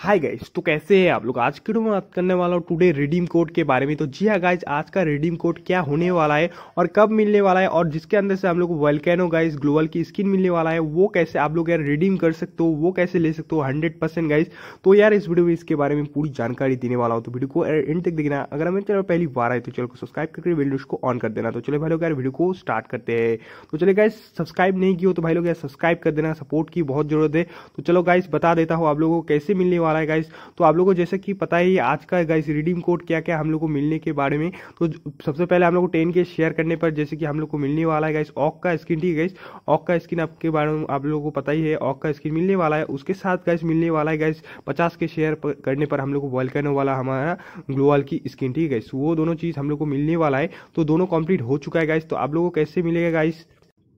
hi guys तो कैसे हैं आप लोग आज के वीडियो में बात करने वाला हूँ टुडे रिडीम कोड के बारे में तो जी हाँ गाइज आज का रिडीम कोड क्या होने वाला है और कब मिलने वाला है और जिसके अंदर से हम लोग वेलकैनो गाइज ग्लोबल की स्किन मिलने वाला है वो कैसे आप लोग यार रिडीम कर सकते हो वो कैसे ले सकते हो हंड्रेड परसेंट तो यार इस वीडियो में इसके बारे में पूरी जानकारी देने वाला हूँ तो वीडियो को एंड तक देखना अगर हमें चलो पहली बार आए तो चलो सब्सक्राइब करके वीडियो को ऑन कर देना तो चले भाई लोग यार वीडियो को स्टार्ट करते हैं तो चले गाइज सब्सक्राइब नहीं किया तो भाई लोग यार सब्सक्राइब कर देना सपोर्ट की बहुत जरूरत है तो चलो गाइज बता देता हूँ आप लोगों को कैसे मिलने वाला है गाइस तो आप लोगों को जैसे कि पता ही आज का गाइस रिडीम कोड क्या क्या हम लोग को मिलने के बारे में तो सबसे पहले हम लोग को टेन के शेयर करने पर जैसे कि हम लोग को मिलने वाला है गाइस ऑक का स्किन ठीक है गाइस ऑक का स्किन आपके बारे में आप लोगों को पता ही है ऑक का स्किन मिलने वाला है उसके साथ गाइस मिलने वाला है गाइस पचास के शेयर करने पर हम लोग को वेलकनो वाला हमारा ग्लोअल की स्किन ठीक है गाइस वो दोनों चीज़ हम लोग को मिलने वाला है तो दोनों कंप्लीट हो चुका है गाइस तो आप लोगों को कैसे मिलेगा गाइस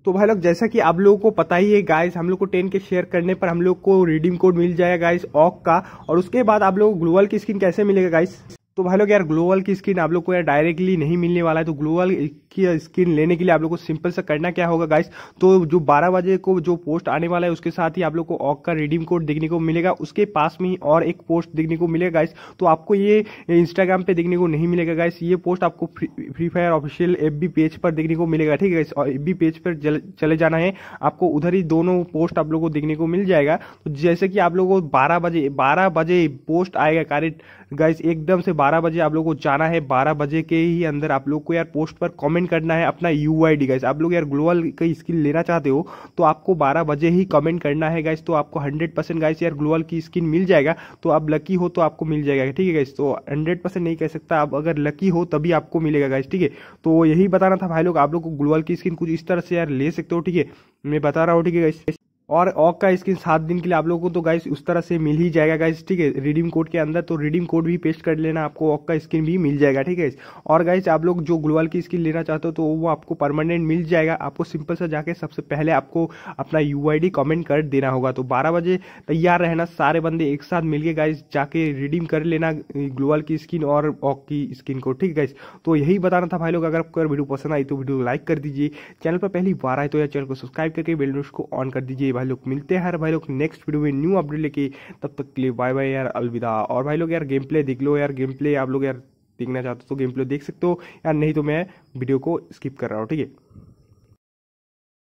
तो भाई लोग जैसा कि आप लोगों को पता ही है गाइस हम लोग को टेन के शेयर करने पर हम लोग को रिडीम कोड मिल जाएगा गाइस ऑक का और उसके बाद आप लोग ग्लोबल की स्किन कैसे मिलेगा गाइस तो भाई लोग यार ग्लोबल की स्किन आप लोग को यार डायरेक्टली नहीं मिलने वाला है तो ग्लोबल की स्किन लेने के लिए आप लोग को सिंपल सा करना क्या होगा गाइस तो जो 12 बजे को जो पोस्ट आने वाला है उसके साथ ही आप लोग को ऑक का रिडीम कोड देखने को मिलेगा उसके पास में ही और एक पोस्ट देखने को मिलेगा गाइस तो आपको ये इंस्टाग्राम पर देखने को नहीं मिलेगा गाइस ये पोस्ट आपको Free Fire official F page पर देखने को मिलेगा ठीक है और एफ पेज पर चले जाना है आपको उधर ही दोनों पोस्ट आप लोग को देखने को मिल जाएगा तो जैसे कि आप लोग को बारह बजे बारह बजे पोस्ट आएगा कार्य गाइस एकदम से 12 बजे आप लोग को जाना है 12 बजे के ही अंदर आप लोग को यार पोस्ट पर कमेंट करना है अपना यू आई डी गाइस आप लोग यार ग्लोबल की स्किल लेना चाहते हो तो आपको 12 बजे ही कमेंट करना है गाइस तो आपको 100 परसेंट गाइस यार ग्लोबल की स्किन मिल जाएगा तो आप लकी हो तो आपको मिल जाएगा ठीक है गाइस तो हंड्रेड परसेंट नहीं कह सकता आप अगर लकी हो तभी आपको मिलेगा गाइस ठीक है तो यही बताना था भाई लोग आप लोग को ग्लोबल की स्किन कुछ इस तरह से यार ले सकते हो ठीक है मैं बता रहा हूँ ठीक है गाइस और ऑक का स्किन सात दिन के लिए आप लोगों को तो गाइस उस तरह से मिल ही जाएगा गाइस ठीक है रिडीम कोड के अंदर तो रिडीम कोड भी पेस्ट कर लेना आपको ऑक का स्किन भी मिल जाएगा ठीक है और गाइस आप लोग जो ग्लोबल की स्किन लेना चाहते हो तो वो आपको परमानेंट मिल जाएगा आपको सिंपल सा जाके सबसे पहले आपको अपना यू कमेंट कर देना होगा तो बारह बजे तैयार रहना सारे बंदे एक साथ मिलके गाइस जाके रिडीम कर लेना ग्लोवल की स्किन और ऑक की स्किन को ठीक है गाइस तो यही बताना था भाई लोग अगर आपको वीडियो पसंद आई तो वीडियो लाइक कर दीजिए चैनल पर पहली बार आए तो या चैनल को सब्सक्राइब करके बेल नोट को ऑन कर दीजिए भाई लोग मिलते हैं यार भाई लोग नेक्स्ट वीडियो में न्यू अपडेट लेके तब तक के लिए बाय बाय यार अलविदा और भाई लोग यार गेम प्ले देख लो यार गेम प्ले आप लोग यार देखना चाहते हो तो गेम प्ले देख सकते हो यार नहीं तो मैं वीडियो को स्किप कर रहा हूँ ठीक है